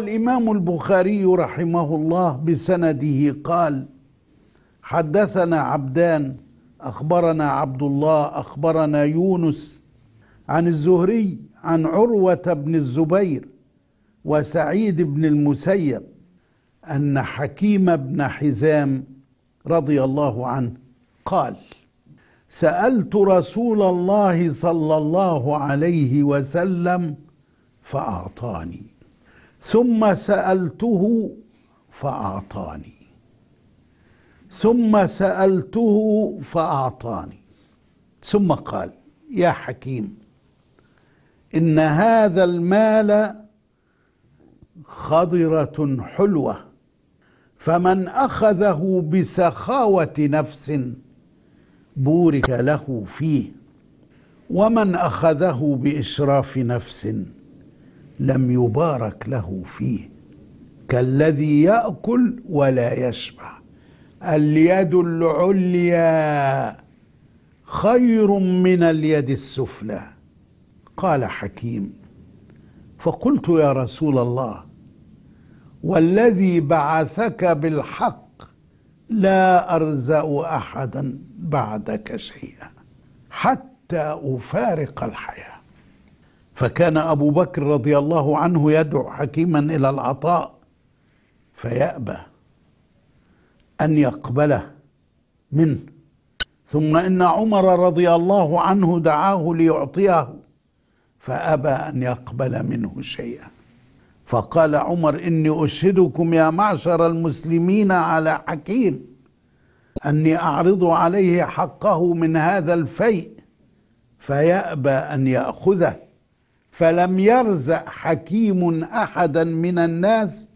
الإمام البخاري رحمه الله بسنده قال حدثنا عبدان أخبرنا عبد الله أخبرنا يونس عن الزهري عن عروة بن الزبير وسعيد بن المسيب أن حكيم بن حزام رضي الله عنه قال سألت رسول الله صلى الله عليه وسلم فأعطاني ثم سالته فاعطاني ثم سالته فاعطاني ثم قال يا حكيم ان هذا المال خضره حلوه فمن اخذه بسخاوه نفس بورك له فيه ومن اخذه باشراف نفس لم يبارك له فيه كالذي ياكل ولا يشبع اليد العليا خير من اليد السفلى قال حكيم فقلت يا رسول الله والذي بعثك بالحق لا ارزا احدا بعدك شيئا حتى افارق الحياه فكان أبو بكر رضي الله عنه يدعو حكيما إلى العطاء فيأبى أن يقبله منه ثم إن عمر رضي الله عنه دعاه ليعطيه فأبى أن يقبل منه شيئا فقال عمر إني أشهدكم يا معشر المسلمين على حكيم أني أعرض عليه حقه من هذا الفيء فيأبى أن يأخذه فلم يرزق حكيم احدا من الناس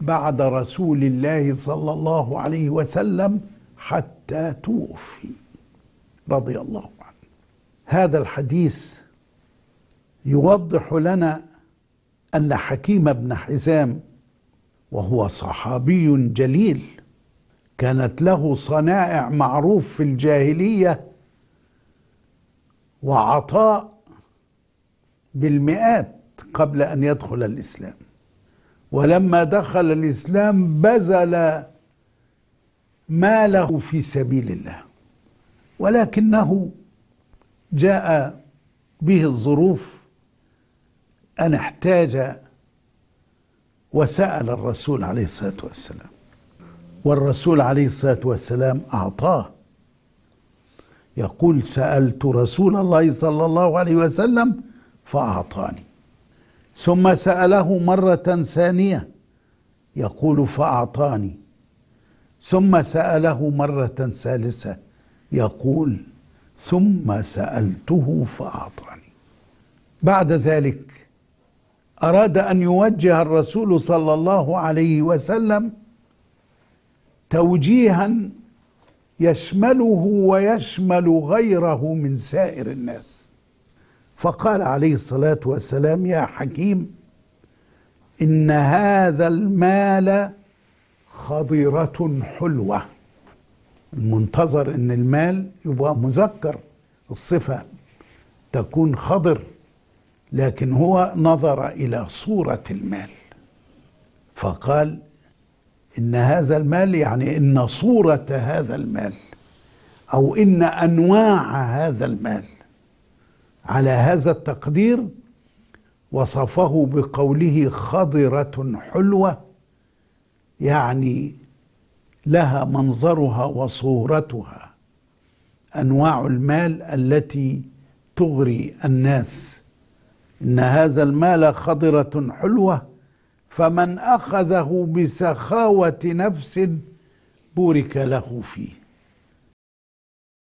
بعد رسول الله صلى الله عليه وسلم حتى توفي رضي الله عنه هذا الحديث يوضح لنا ان حكيم بن حزام وهو صحابي جليل كانت له صنائع معروف في الجاهليه وعطاء بالمئات قبل أن يدخل الإسلام ولما دخل الإسلام بذل ماله في سبيل الله ولكنه جاء به الظروف أن احتاج وسأل الرسول عليه الصلاة والسلام والرسول عليه الصلاة والسلام أعطاه يقول سألت رسول الله صلى الله عليه وسلم فأعطاني ثم سأله مرة ثانية يقول فأعطاني ثم سأله مرة ثالثة يقول ثم سألته فأعطاني بعد ذلك أراد أن يوجه الرسول صلى الله عليه وسلم توجيها يشمله ويشمل غيره من سائر الناس فقال عليه الصلاة والسلام يا حكيم إن هذا المال خضرة حلوة المنتظر إن المال يبقى مذكر الصفة تكون خضر لكن هو نظر إلى صورة المال فقال إن هذا المال يعني إن صورة هذا المال أو إن أنواع هذا المال على هذا التقدير وصفه بقوله خضرة حلوة يعني لها منظرها وصورتها أنواع المال التي تغري الناس إن هذا المال خضرة حلوة فمن أخذه بسخاوة نفس بورك له فيه